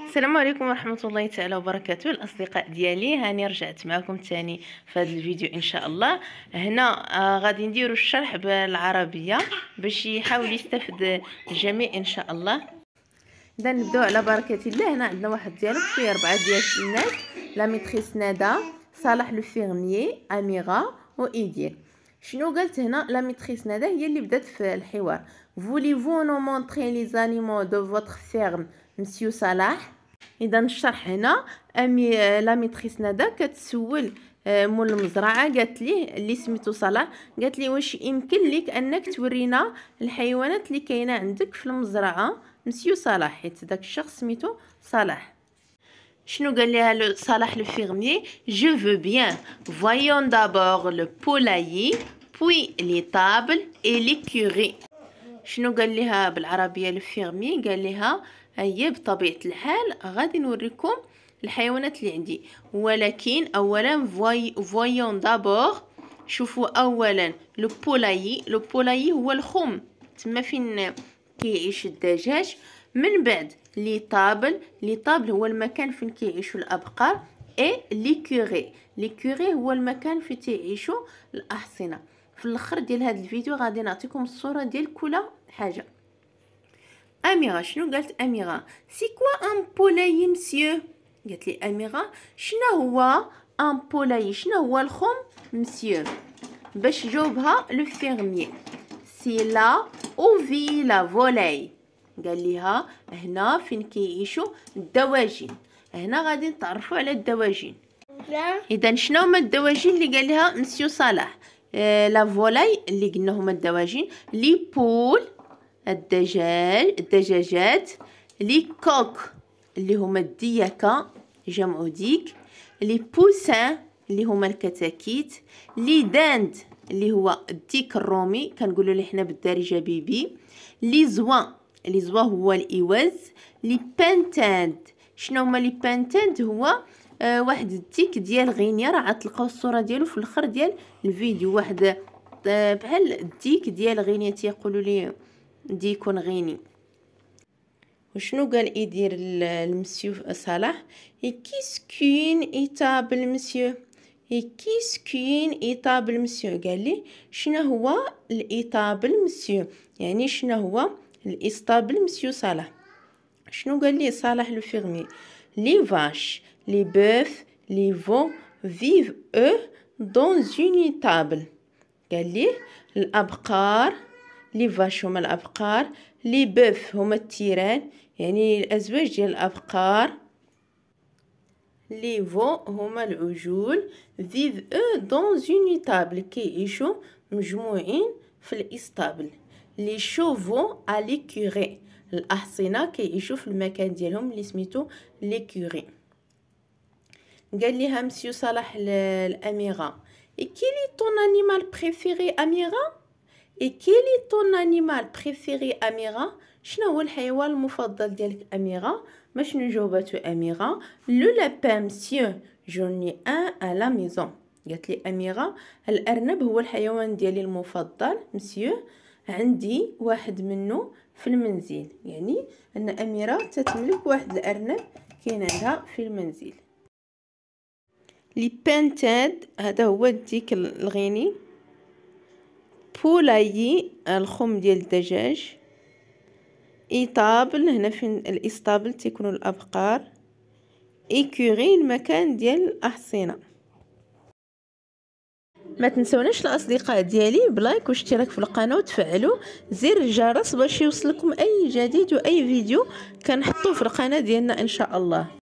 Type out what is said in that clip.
السلام عليكم ورحمه الله تعالى وبركاته الاصدقاء ديالي هاني رجعت معكم تاني في هذا الفيديو ان شاء الله هنا آه غادي نديروا الشرح بالعربيه باش يحاول يستفد الجميع ان شاء الله اذا نبداو على بركه الله هنا عندنا واحد ديالك فيه اربعه ديال الناس لا ميتريس نادا صالح لو فيرميي اميغا وايدير شنو قالت هنا لا ميتريس نادا هي اللي بدات في الحوار فولي فو نو مونطري لي زانيمو دو فوتغ فيرم مسيو صلاح اذا الشرح هنا امي لا ميتريس ندى كتسول آه، مول المزرعه قالت ليه اللي سميتو صلاح قالت لي واش يمكن لك انك تورينا الحيوانات اللي كاينه عندك في المزرعه مسيو صلاح حيت داك الشخص سميتو صلاح شنو قال لها صلاح لو فيرميي جو فو بيان دابور لو بولاي بوي لي طابل اي لي كوري شنو قال لها بالعربيه لو فيرمي قال لها هي بطبيعة الحال غادي نوريكم الحيوانات اللي عندي ولكن اولا فويون دابور شوفوا اولا لو بولاي لو بولاي هو الخم تما فين كيعيش الدجاج من بعد لي طابل لي طابل هو المكان فين كيعيشوا الابقار اي لي كوري لي كوري هو المكان فين تعيشوا الاحصنه في الاخر ديال هذا الفيديو غادي نعطيكم الصوره ديال كل حاجه أميرة شنو قالت أميرة سي كوا أن بولاي مسيو قالت لي أميرة شنو هو أن بولاي شنو هو الخم مسيو باش جاوبها لو فيرمي سي لا أو في لا فولاي قال ليها هنا فين كيعيشوا الدواجن هنا غادي نتعرفوا على الدواجن اذا شنو هما الدواجن اللي قال لها مسيو صلاح لا فولاي اللي قلنا هما الدواجن لي بول الدجاج الدجاجات لي كوك اللي هما الديكة جمع ديك لي بوسان اللي هما الكتاكيت لي داند اللي هو الديك الرومي كنقولوا ليه حنا بالدارجه بيبي لي زوا لي زوا هو الايواز لي بانتاند شنو هما لي بانتاند هو آه واحد الديك ديال غينيا راه غتلقاو الصوره ديالو في الاخر ديال الفيديو واحد آه بحال الديك ديال غينيا تيقولوا ليه دي يكون غيني وشنو قال يدير المسيو صلاح كيسكين ايطاب المسيو كيسكين ايطاب المسيو قال لي شنو هو الايطاب المسيو يعني شنو هو الايطاب المسيو صلاح شنو قال لي صلاح لو فيرمي لي فاش لي بوف لي فو فيف او دون اون تابل قال لي الابقار لي فاش هما الابقار لي بوف هما التيران يعني الازواج ديال الابقار لي فو هما العجول فيف او دون اون تابل كيعيشو مجموعين في الاسطابل لي شوفو الي كوري الاحصنه كيعيشو في المكان ديالهم اللي سميتو لي قال ليها مسيو صلاح الاميره كي لي طون انيمال بريفيري اميره اي كيلي طون انيمال بريفيري اميره شنو هو الحيوان المفضل ديالك اميره ما شنو جاوباتو اميره لو لابان مسيو جوني ان ا لا ميزون قالت لي اميره الارنب هو الحيوان ديالي المفضل مسيو عندي واحد منه في المنزل يعني ان اميره تتملك واحد الارنب كاين عندها في المنزل لي بانتاد هذا هو الديك الغيني بولايي الخم ديال الدجاج ايطابل هنا فين الاستابل تيكونوا الابقار ايكوري المكان ديال الاحصنه ما تنسوناش الاصدقاء ديالي بلايك واشتراك في القناه وتفعلوا زر الجرس باش يوصلكم اي جديد واي فيديو كنحطوه في القناه ديالنا ان شاء الله